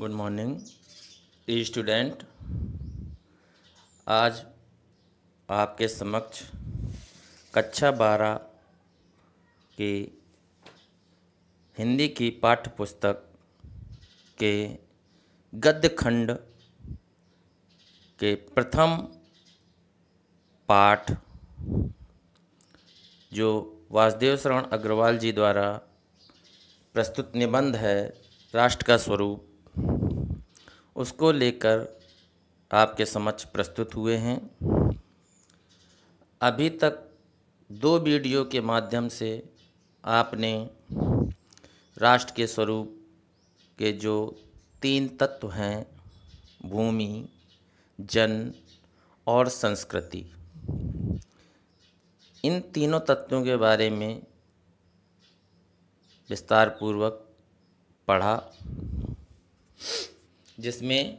good morning student आज आपके समक्ष कक्षा बारह की हिंदी की पाठ्य पुस्तक के गद्य खंड के प्रथम पाठ जो वासुदेव शरण अग्रवाल जी द्वारा प्रस्तुत निबंध है राष्ट्र का स्वरूप उसको लेकर आपके समक्ष प्रस्तुत हुए हैं अभी तक दो वीडियो के माध्यम से आपने राष्ट्र के स्वरूप के जो तीन तत्व हैं भूमि जन और संस्कृति इन तीनों तत्वों के बारे में विस्तार पूर्वक पढ़ा जिसमें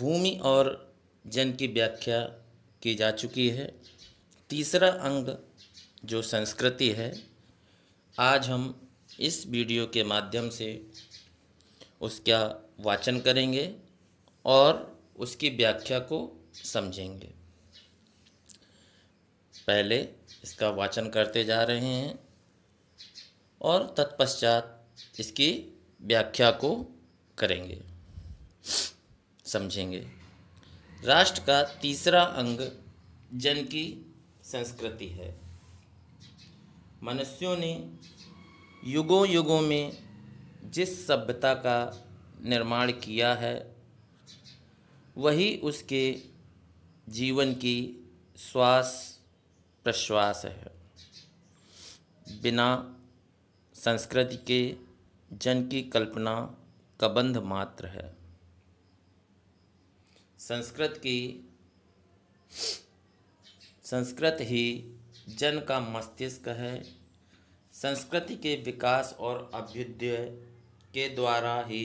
भूमि और जन की व्याख्या की जा चुकी है तीसरा अंग जो संस्कृति है आज हम इस वीडियो के माध्यम से उसका वाचन करेंगे और उसकी व्याख्या को समझेंगे पहले इसका वाचन करते जा रहे हैं और तत्पश्चात इसकी व्याख्या को करेंगे समझेंगे राष्ट्र का तीसरा अंग जन की संस्कृति है मनुष्यों ने युगों युगों में जिस सभ्यता का निर्माण किया है वही उसके जीवन की श्वास प्रश्वास है बिना संस्कृति के जन की कल्पना कबंध मात्र है संस्कृत की संस्कृत ही जन का मस्तिष्क है संस्कृति के विकास और अभ्युदय के द्वारा ही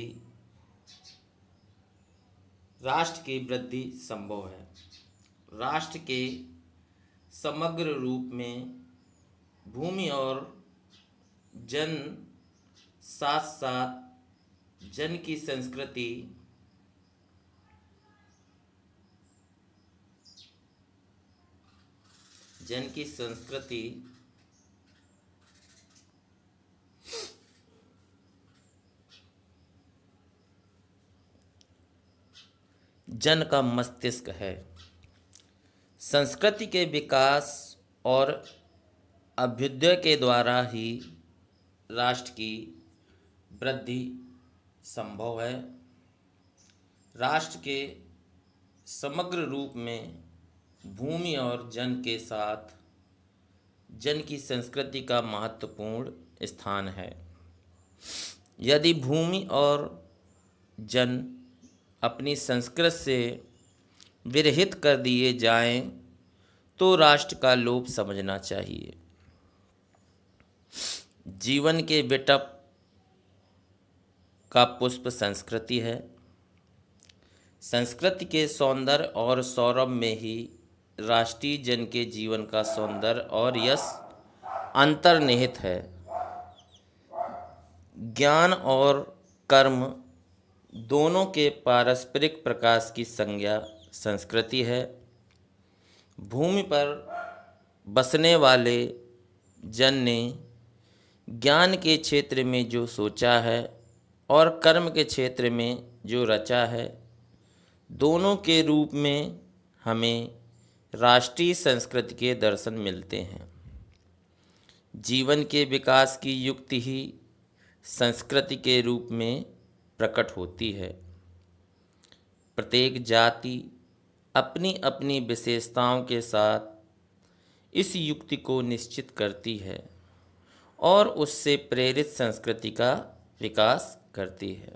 राष्ट्र की वृद्धि संभव है राष्ट्र के समग्र रूप में भूमि और जन साथ साथ जन की संस्कृति जन की संस्कृति जन का मस्तिष्क है संस्कृति के विकास और अभ्युदय के द्वारा ही राष्ट्र की वृद्धि संभव है राष्ट्र के समग्र रूप में भूमि और जन के साथ जन की संस्कृति का महत्वपूर्ण स्थान है यदि भूमि और जन अपनी संस्कृत से विरहित कर दिए जाएं तो राष्ट्र का लोप समझना चाहिए जीवन के विटप का पुष्प संस्कृति है संस्कृति के सौंदर्य और सौरभ में ही राष्ट्रीय जन के जीवन का सौंदर्य और यश अंतर्निहित है ज्ञान और कर्म दोनों के पारस्परिक प्रकाश की संज्ञा संस्कृति है भूमि पर बसने वाले जन ने ज्ञान के क्षेत्र में जो सोचा है और कर्म के क्षेत्र में जो रचा है दोनों के रूप में हमें राष्ट्रीय संस्कृति के दर्शन मिलते हैं जीवन के विकास की युक्ति ही संस्कृति के रूप में प्रकट होती है प्रत्येक जाति अपनी अपनी विशेषताओं के साथ इस युक्ति को निश्चित करती है और उससे प्रेरित संस्कृति का विकास करती है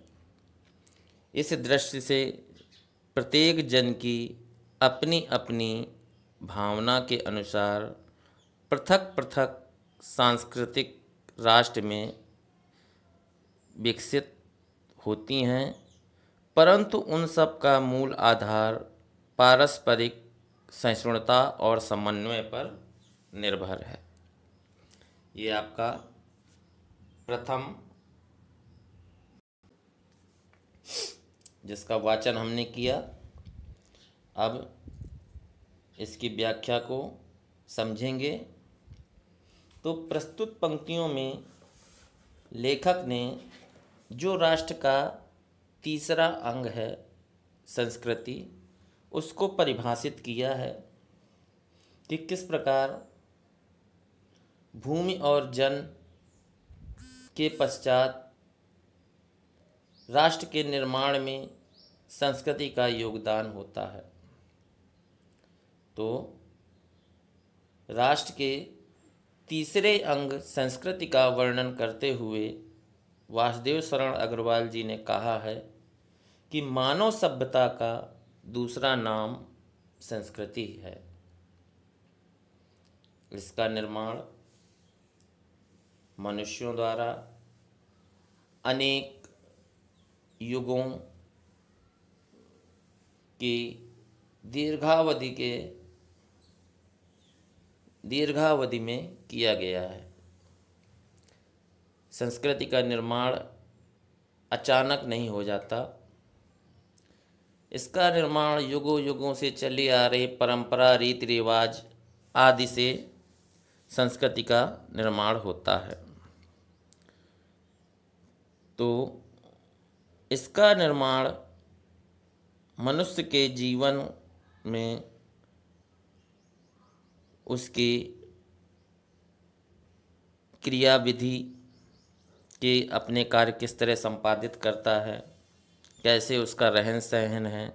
इस दृष्टि से प्रत्येक जन की अपनी अपनी भावना के अनुसार पृथक पृथक सांस्कृतिक राष्ट्र में विकसित होती हैं परंतु उन सब का मूल आधार पारस्परिक सहिष्णुता और समन्वय पर निर्भर है ये आपका प्रथम जिसका वाचन हमने किया अब इसकी व्याख्या को समझेंगे तो प्रस्तुत पंक्तियों में लेखक ने जो राष्ट्र का तीसरा अंग है संस्कृति उसको परिभाषित किया है कि किस प्रकार भूमि और जन के पश्चात राष्ट्र के निर्माण में संस्कृति का योगदान होता है तो राष्ट्र के तीसरे अंग संस्कृति का वर्णन करते हुए वासुदेव शरण अग्रवाल जी ने कहा है कि मानव सभ्यता का दूसरा नाम संस्कृति है इसका निर्माण मनुष्यों द्वारा अनेक युगों कि दीर्घावधि के दीर्घावधि में किया गया है संस्कृति का निर्माण अचानक नहीं हो जाता इसका निर्माण युगों युगों से चली आ रही परंपरा रीति रिवाज आदि से संस्कृति का निर्माण होता है तो इसका निर्माण मनुष्य के जीवन में उसके क्रियाविधि के अपने कार्य किस तरह संपादित करता है कैसे उसका रहन सहन है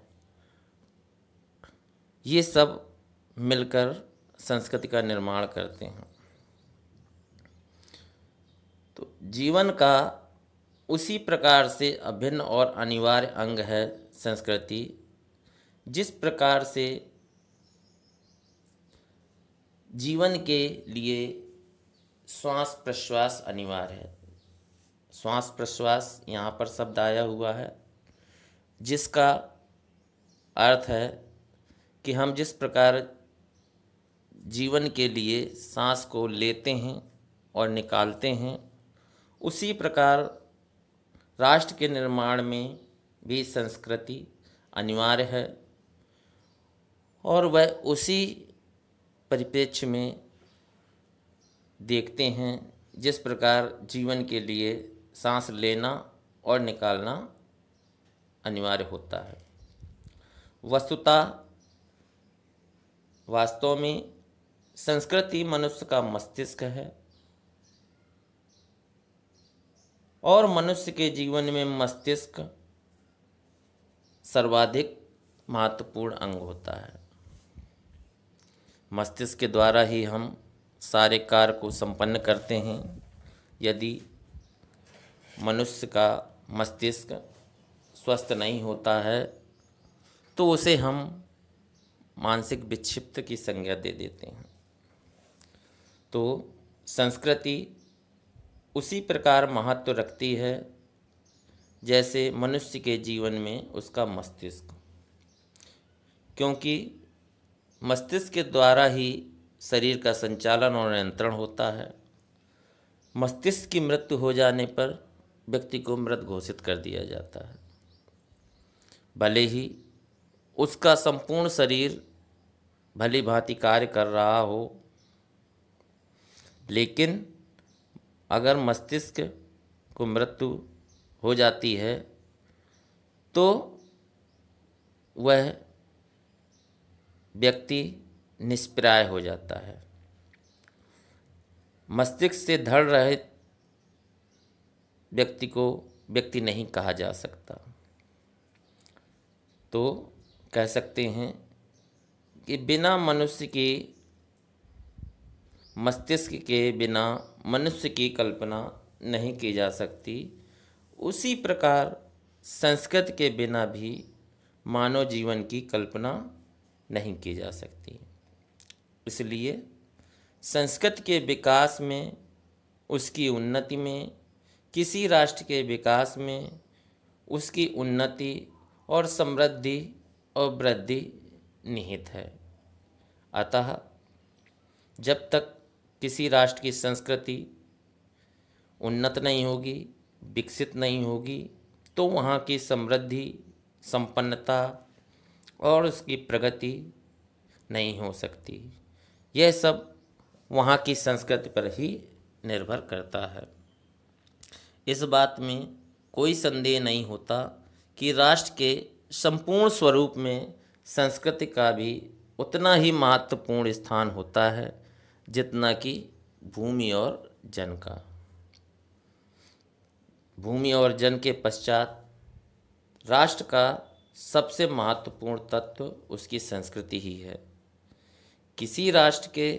ये सब मिलकर संस्कृति का निर्माण करते हैं तो जीवन का उसी प्रकार से अभिन्न और अनिवार्य अंग है संस्कृति जिस प्रकार से जीवन के लिए श्वास प्रश्वास अनिवार्य है श्वास प्रश्वास यहाँ पर शब्द आया हुआ है जिसका अर्थ है कि हम जिस प्रकार जीवन के लिए सांस को लेते हैं और निकालते हैं उसी प्रकार राष्ट्र के निर्माण में भी संस्कृति अनिवार्य है और वह उसी परिप्रेक्ष्य में देखते हैं जिस प्रकार जीवन के लिए सांस लेना और निकालना अनिवार्य होता है वस्तुता वास्तव में संस्कृति मनुष्य का मस्तिष्क है और मनुष्य के जीवन में मस्तिष्क सर्वाधिक महत्वपूर्ण अंग होता है मस्तिष्क के द्वारा ही हम सारे कार्य को संपन्न करते हैं यदि मनुष्य का मस्तिष्क स्वस्थ नहीं होता है तो उसे हम मानसिक विक्षिप्त की संज्ञा दे देते हैं तो संस्कृति उसी प्रकार महत्व तो रखती है जैसे मनुष्य के जीवन में उसका मस्तिष्क क्योंकि मस्तिष्क के द्वारा ही शरीर का संचालन और नियंत्रण होता है मस्तिष्क की मृत्यु हो जाने पर व्यक्ति को मृत घोषित कर दिया जाता है भले ही उसका संपूर्ण शरीर भली भांति कार्य कर रहा हो लेकिन अगर मस्तिष्क को मृत्यु हो जाती है तो वह व्यक्ति निष्प्राय हो जाता है मस्तिष्क से धड़ रहे व्यक्ति को व्यक्ति नहीं कहा जा सकता तो कह सकते हैं कि बिना मनुष्य के मस्तिष्क के बिना मनुष्य की कल्पना नहीं की जा सकती उसी प्रकार संस्कृत के बिना भी मानव जीवन की कल्पना नहीं की जा सकती इसलिए संस्कृत के विकास में उसकी उन्नति में किसी राष्ट्र के विकास में उसकी उन्नति और समृद्धि और वृद्धि निहित है अतः जब तक किसी राष्ट्र की संस्कृति उन्नत नहीं होगी विकसित नहीं होगी तो वहाँ की समृद्धि संपन्नता और उसकी प्रगति नहीं हो सकती यह सब वहाँ की संस्कृति पर ही निर्भर करता है इस बात में कोई संदेह नहीं होता कि राष्ट्र के संपूर्ण स्वरूप में संस्कृति का भी उतना ही महत्वपूर्ण स्थान होता है जितना कि भूमि और जन का भूमि और जन के पश्चात राष्ट्र का सबसे महत्वपूर्ण तत्व उसकी संस्कृति ही है किसी राष्ट्र के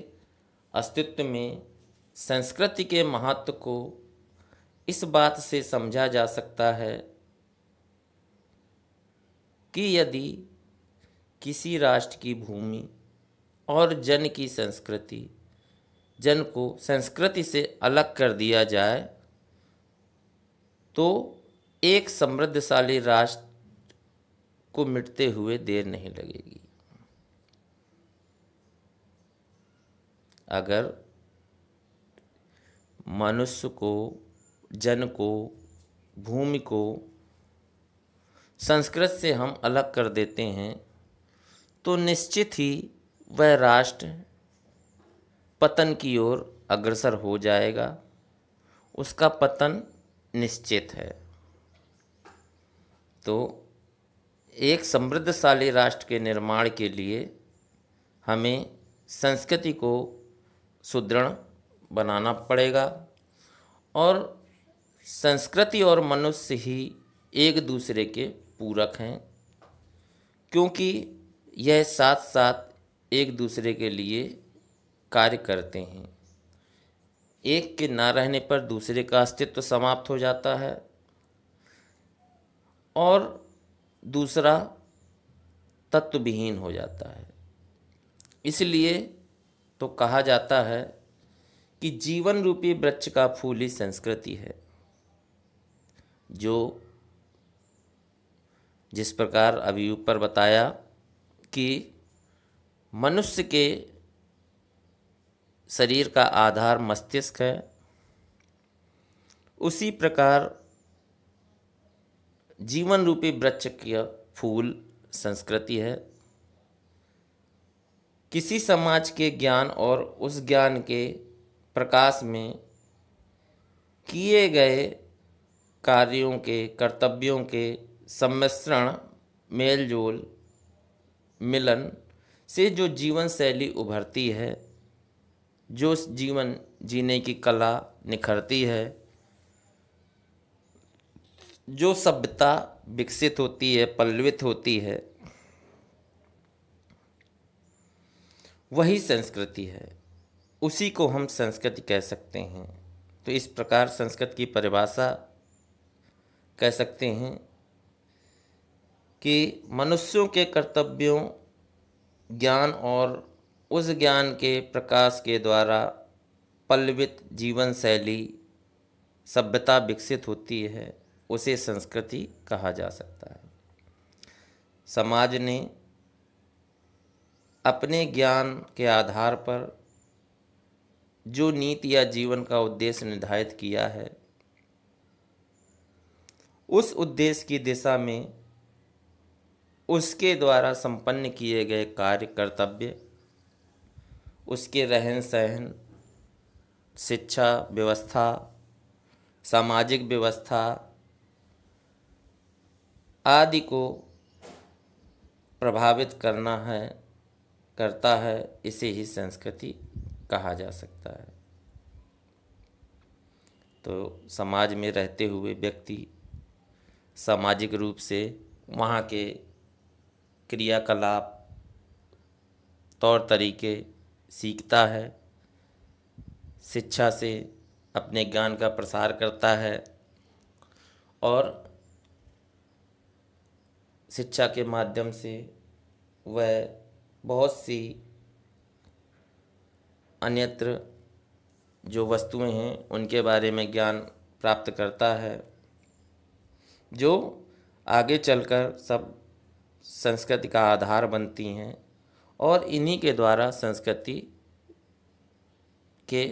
अस्तित्व में संस्कृति के महत्व को इस बात से समझा जा सकता है कि यदि किसी राष्ट्र की भूमि और जन की संस्कृति जन को संस्कृति से अलग कर दिया जाए तो एक समृद्धशाली राष्ट्र को मिटते हुए देर नहीं लगेगी अगर मनुष्य को जन को भूमि को संस्कृत से हम अलग कर देते हैं तो निश्चित ही वह राष्ट्र पतन की ओर अग्रसर हो जाएगा उसका पतन निश्चित है तो एक समृद्धशाली राष्ट्र के निर्माण के लिए हमें संस्कृति को सुदृढ़ बनाना पड़ेगा और संस्कृति और मनुष्य ही एक दूसरे के पूरक हैं क्योंकि यह साथ साथ एक दूसरे के लिए कार्य करते हैं एक के ना रहने पर दूसरे का अस्तित्व समाप्त हो जाता है और दूसरा तत्वविहीन हो जाता है इसलिए तो कहा जाता है कि जीवन रूपी वृक्ष का फूल ही संस्कृति है जो जिस प्रकार अभी ऊपर बताया कि मनुष्य के शरीर का आधार मस्तिष्क है उसी प्रकार जीवन रूपी वृक्ष की फूल संस्कृति है किसी समाज के ज्ञान और उस ज्ञान के प्रकाश में किए गए कार्यों के कर्तव्यों के सम्मिश्रण मेलजोल मिलन से जो जीवन शैली उभरती है जो जीवन जीने की कला निखरती है जो सभ्यता विकसित होती है पल्लवित होती है वही संस्कृति है उसी को हम संस्कृति कह सकते हैं तो इस प्रकार संस्कृत की परिभाषा कह सकते हैं कि मनुष्यों के कर्तव्यों ज्ञान और उस ज्ञान के प्रकाश के द्वारा पल्लवित जीवन शैली सभ्यता विकसित होती है उसे संस्कृति कहा जा सकता है समाज ने अपने ज्ञान के आधार पर जो नीति या जीवन का उद्देश्य निर्धारित किया है उस उद्देश्य की दिशा में उसके द्वारा संपन्न किए गए कार्य कर्तव्य उसके रहन सहन शिक्षा व्यवस्था सामाजिक व्यवस्था आदि को प्रभावित करना है करता है इसे ही संस्कृति कहा जा सकता है तो समाज में रहते हुए व्यक्ति सामाजिक रूप से वहाँ के क्रियाकलाप तौर तरीके सीखता है शिक्षा से अपने ज्ञान का प्रसार करता है और शिक्षा के माध्यम से वह बहुत सी अन्यत्र जो वस्तुएं हैं उनके बारे में ज्ञान प्राप्त करता है जो आगे चलकर सब संस्कृति का आधार बनती हैं और इन्हीं के द्वारा संस्कृति के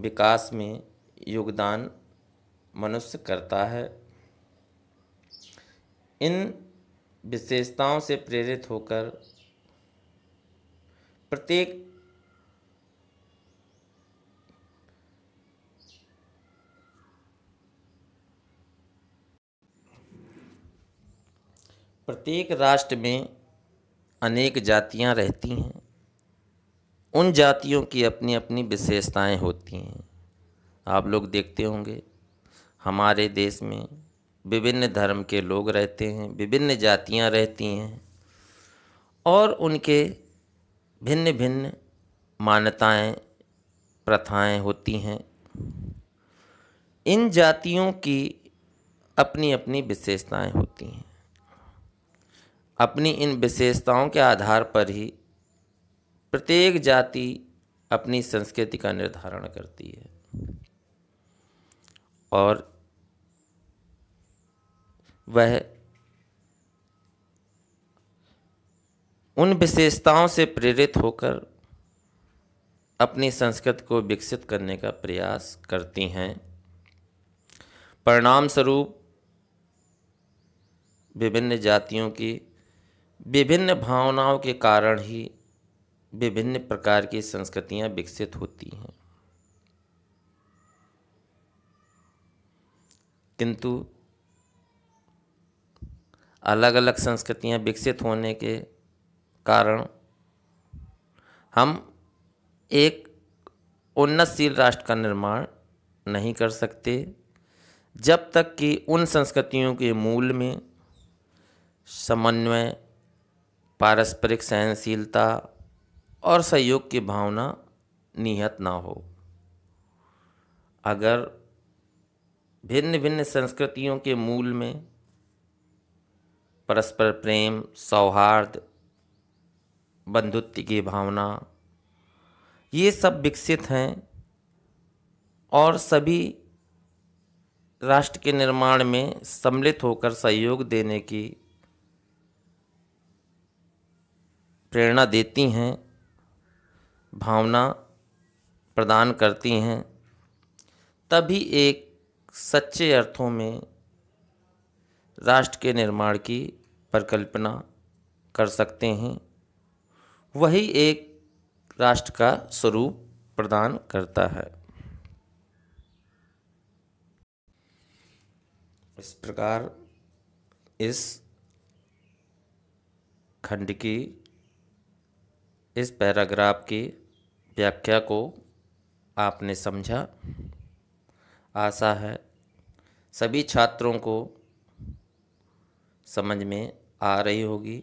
विकास में योगदान मनुष्य करता है इन विशेषताओं से प्रेरित होकर प्रत्येक प्रत्येक राष्ट्र में अनेक जातियां रहती हैं उन जातियों की अपनी अपनी विशेषताएं होती हैं आप लोग देखते होंगे हमारे देश में विभिन्न धर्म के लोग रहते हैं विभिन्न जातियां रहती हैं और उनके भिन्न भिन्न मान्यताएँ प्रथाएं होती हैं इन जातियों की अपनी अपनी विशेषताएं होती हैं अपनी इन विशेषताओं के आधार पर ही प्रत्येक जाति अपनी संस्कृति का निर्धारण करती है और वह उन विशेषताओं से प्रेरित होकर अपनी संस्कृति को विकसित करने का प्रयास करती हैं परिणाम स्वरूप विभिन्न जातियों की विभिन्न भावनाओं के कारण ही विभिन्न प्रकार की संस्कृतियां विकसित होती हैं किंतु अलग अलग संस्कृतियां विकसित होने के कारण हम एक उन्नतशील राष्ट्र का निर्माण नहीं कर सकते जब तक कि उन संस्कृतियों के मूल में समन्वय पारस्परिक सहनशीलता और सहयोग की भावना निहत ना हो अगर भिन्न भिन्न संस्कृतियों के मूल में परस्पर प्रेम सौहार्द बंधुत्व की भावना ये सब विकसित हैं और सभी राष्ट्र के निर्माण में सम्मिलित होकर सहयोग देने की प्रेरणा देती हैं भावना प्रदान करती हैं तभी एक सच्चे अर्थों में राष्ट्र के निर्माण की परिकल्पना कर सकते हैं वही एक राष्ट्र का स्वरूप प्रदान करता है इस प्रकार इस खंड की इस पैराग्राफ की व्याख्या को आपने समझा आशा है सभी छात्रों को समझ में आ रही होगी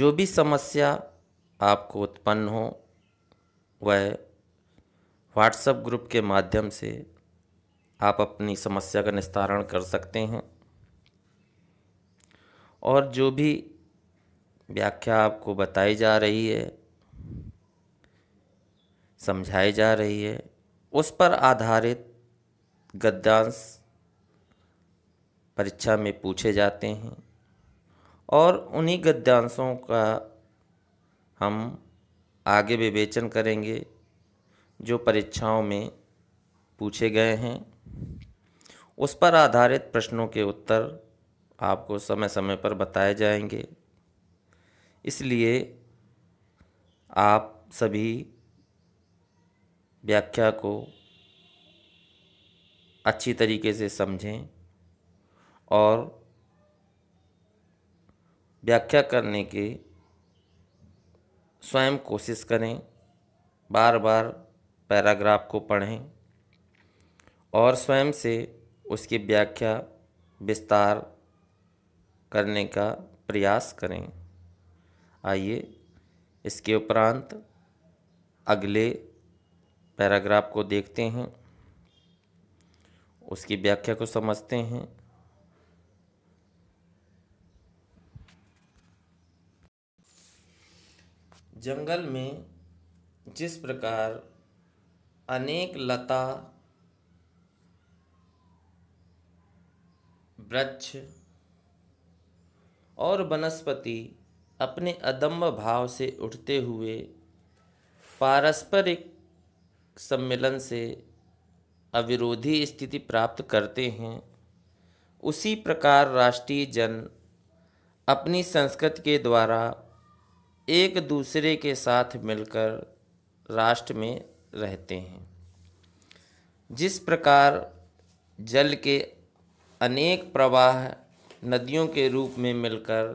जो भी समस्या आपको उत्पन्न हो वह व्हाट्सएप ग्रुप के माध्यम से आप अपनी समस्या का निस्तारण कर सकते हैं और जो भी व्याख्या आपको बताई जा रही है समझाई जा रही है उस पर आधारित गद्यांश परीक्षा में पूछे जाते हैं और उन्हीं गद्यांशों का हम आगे विवेचन करेंगे जो परीक्षाओं में पूछे गए हैं उस पर आधारित प्रश्नों के उत्तर आपको समय समय पर बताए जाएंगे इसलिए आप सभी व्याख्या को अच्छी तरीके से समझें और व्याख्या करने के स्वयं कोशिश करें बार बार पैराग्राफ को पढ़ें और स्वयं से उसकी व्याख्या विस्तार करने का प्रयास करें आइए इसके उपरांत अगले पैराग्राफ को देखते हैं उसकी व्याख्या को समझते हैं जंगल में जिस प्रकार अनेक लता वृक्ष और वनस्पति अपने अदम्ब भाव से उठते हुए पारस्परिक सम्मेलन से अविरोधी स्थिति प्राप्त करते हैं उसी प्रकार राष्ट्रीय जन अपनी संस्कृति के द्वारा एक दूसरे के साथ मिलकर राष्ट्र में रहते हैं जिस प्रकार जल के अनेक प्रवाह नदियों के रूप में मिलकर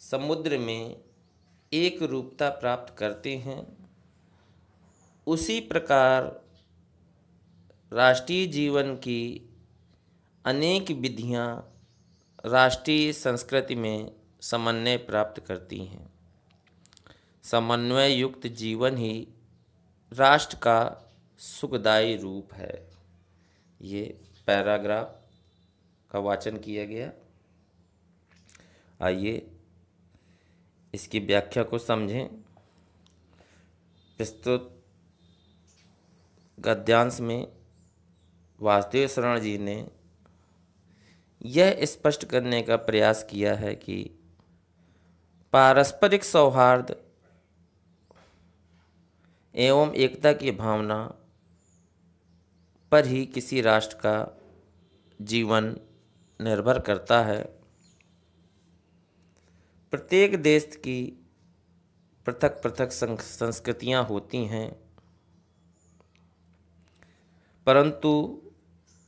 समुद्र में एक रूपता प्राप्त करते हैं उसी प्रकार राष्ट्रीय जीवन की अनेक विधियां राष्ट्रीय संस्कृति में समन्वय प्राप्त करती हैं समन्वय युक्त जीवन ही राष्ट्र का सुखदायी रूप है ये पैराग्राफ का वाचन किया गया आइए इसकी व्याख्या को समझें प्रस्तुत गद्यांश में वासुदेव शरण जी ने यह स्पष्ट करने का प्रयास किया है कि पारस्परिक सौहार्द एवं एकता की भावना पर ही किसी राष्ट्र का जीवन निर्भर करता है प्रत्येक देश की पृथक पृथक संस्कृतियाँ होती हैं परंतु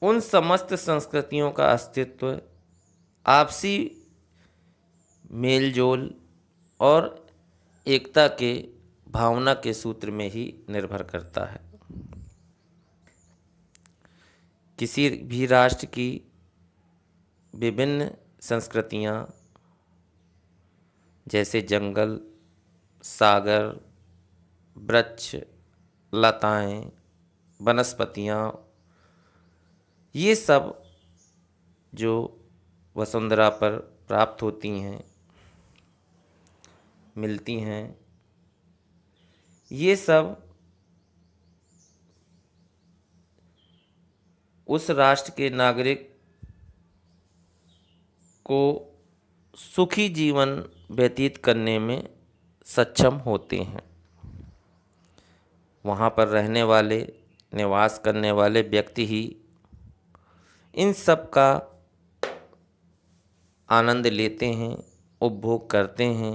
उन समस्त संस्कृतियों का अस्तित्व आपसी मेलजोल और एकता के भावना के सूत्र में ही निर्भर करता है किसी भी राष्ट्र की विभिन्न संस्कृतियाँ जैसे जंगल सागर वृक्ष लताएं वनस्पतियाँ ये सब जो वसुंधरा पर प्राप्त होती हैं मिलती हैं ये सब उस राष्ट्र के नागरिक को सुखी जीवन व्यतीत करने में सक्षम होते हैं वहाँ पर रहने वाले निवास करने वाले व्यक्ति ही इन सब का आनंद लेते हैं उपभोग करते हैं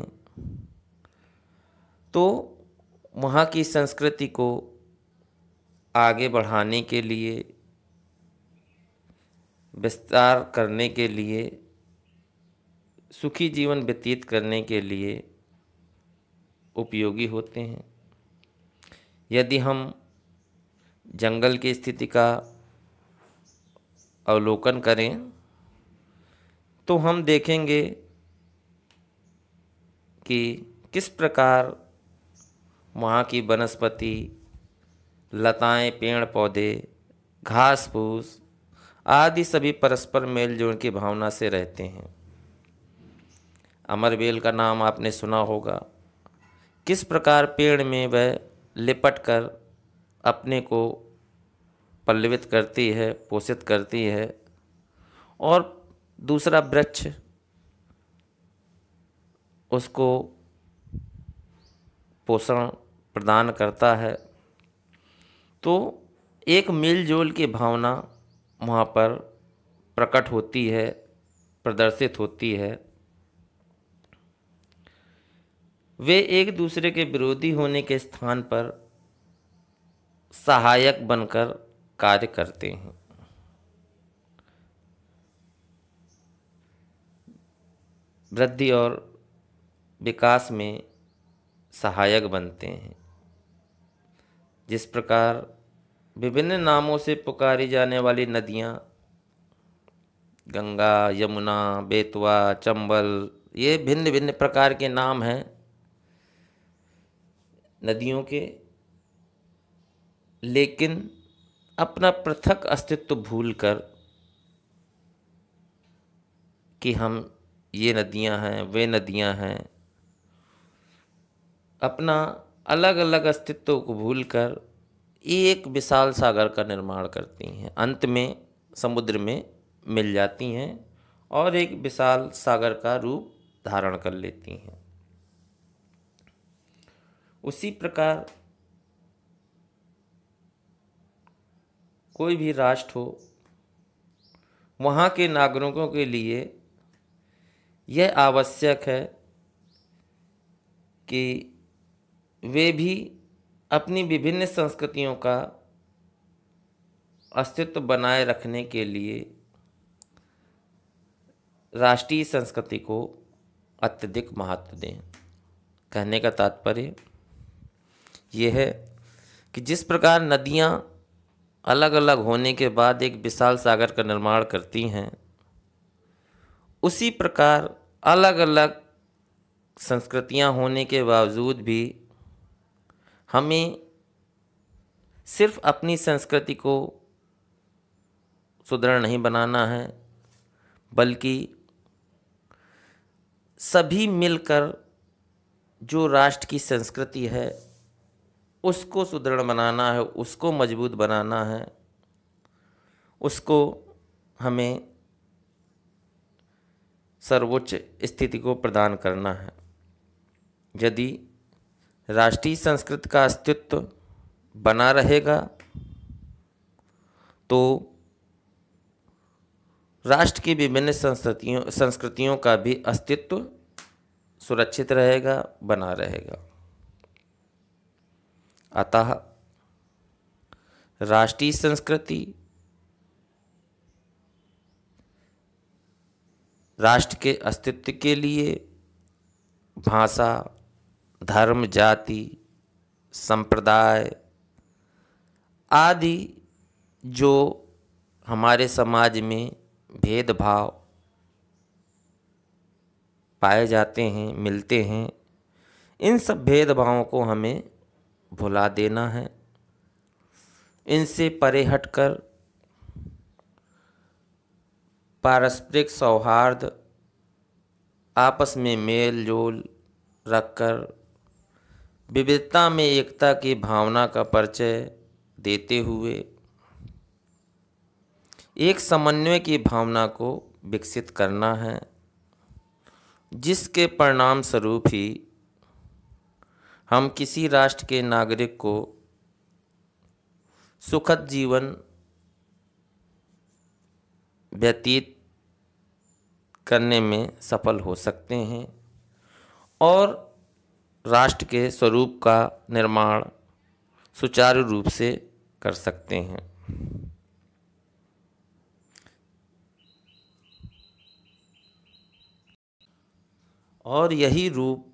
तो वहाँ की संस्कृति को आगे बढ़ाने के लिए विस्तार करने के लिए सुखी जीवन व्यतीत करने के लिए उपयोगी होते हैं यदि हम जंगल की स्थिति का अवलोकन करें तो हम देखेंगे कि किस प्रकार वहाँ की वनस्पति लताएं पेड़ पौधे घास फूस आदि सभी परस्पर मेल की भावना से रहते हैं अमरबेल का नाम आपने सुना होगा किस प्रकार पेड़ में वह लिपट कर अपने को पल्लवित करती है पोषित करती है और दूसरा वृक्ष उसको पोषण प्रदान करता है तो एक मेल जोल की भावना वहाँ पर प्रकट होती है प्रदर्शित होती है वे एक दूसरे के विरोधी होने के स्थान पर सहायक बनकर कार्य करते हैं वृद्धि और विकास में सहायक बनते हैं जिस प्रकार विभिन्न नामों से पुकारी जाने वाली नदियाँ गंगा यमुना बेतवा चंबल ये भिन्न भिन्न प्रकार के नाम हैं नदियों के लेकिन अपना पृथक अस्तित्व भूलकर कि हम ये नदियां हैं वे नदियां हैं अपना अलग अलग अस्तित्व को भूलकर एक विशाल सागर का निर्माण करती हैं अंत में समुद्र में मिल जाती हैं और एक विशाल सागर का रूप धारण कर लेती हैं उसी प्रकार कोई भी राष्ट्र हो वहाँ के नागरिकों के लिए यह आवश्यक है कि वे भी अपनी विभिन्न संस्कृतियों का अस्तित्व बनाए रखने के लिए राष्ट्रीय संस्कृति को अत्यधिक महत्व दें कहने का तात्पर्य ये है कि जिस प्रकार नदियाँ अलग अलग होने के बाद एक विशाल सागर का निर्माण करती हैं उसी प्रकार अलग अलग संस्कृतियाँ होने के बावजूद भी हमें सिर्फ अपनी संस्कृति को सुदृढ़ नहीं बनाना है बल्कि सभी मिलकर जो राष्ट्र की संस्कृति है उसको सुदृढ़ बनाना है उसको मजबूत बनाना है उसको हमें सर्वोच्च स्थिति को प्रदान करना है यदि राष्ट्रीय संस्कृत का अस्तित्व बना रहेगा तो राष्ट्र की विभिन्न संस्कृतियों संस्कृतियों का भी अस्तित्व सुरक्षित रहेगा बना रहेगा अतः राष्ट्रीय संस्कृति राष्ट्र के अस्तित्व के लिए भाषा धर्म जाति संप्रदाय आदि जो हमारे समाज में भेदभाव पाए जाते हैं मिलते हैं इन सब भेदभावों को हमें भुला देना है इनसे परे हटकर पारस्परिक सौहार्द आपस में मेल जोल रखकर विविधता में एकता की भावना का परिचय देते हुए एक समन्वय की भावना को विकसित करना है जिसके परिणाम स्वरूप ही हम किसी राष्ट्र के नागरिक को सुखद जीवन व्यतीत करने में सफल हो सकते हैं और राष्ट्र के स्वरूप का निर्माण सुचारू रूप से कर सकते हैं और यही रूप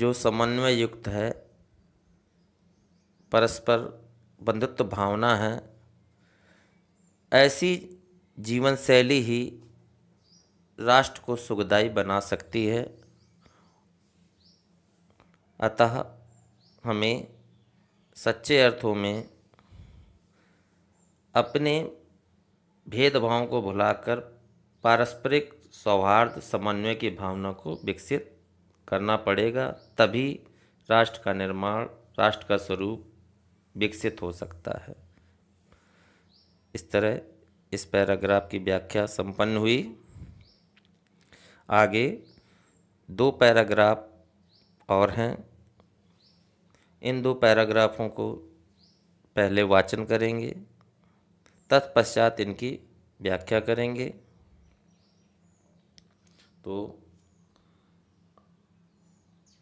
जो समन्वय युक्त है परस्पर बंधुत्व भावना है ऐसी जीवन शैली ही राष्ट्र को सुखदायी बना सकती है अतः हमें सच्चे अर्थों में अपने भेदभाव को भुलाकर पारस्परिक सौहार्द समन्वय की भावना को विकसित करना पड़ेगा तभी राष्ट्र का निर्माण राष्ट्र का स्वरूप विकसित हो सकता है इस तरह इस पैराग्राफ की व्याख्या संपन्न हुई आगे दो पैराग्राफ और हैं इन दो पैराग्राफों को पहले वाचन करेंगे तत्पश्चात इनकी व्याख्या करेंगे तो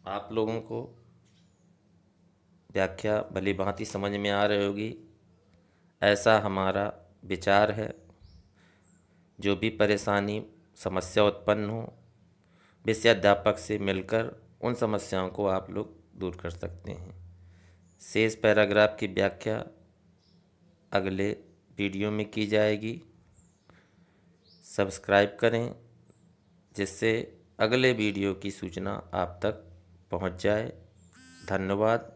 आप लोगों को व्याख्या भली भांति समझ में आ रही होगी ऐसा हमारा विचार है जो भी परेशानी समस्या उत्पन्न हो अध्यापक से मिलकर उन समस्याओं को आप लोग दूर कर सकते हैं शेष पैराग्राफ की व्याख्या अगले वीडियो में की जाएगी सब्सक्राइब करें जिससे अगले वीडियो की सूचना आप तक पहुँच जाए धन्यवाद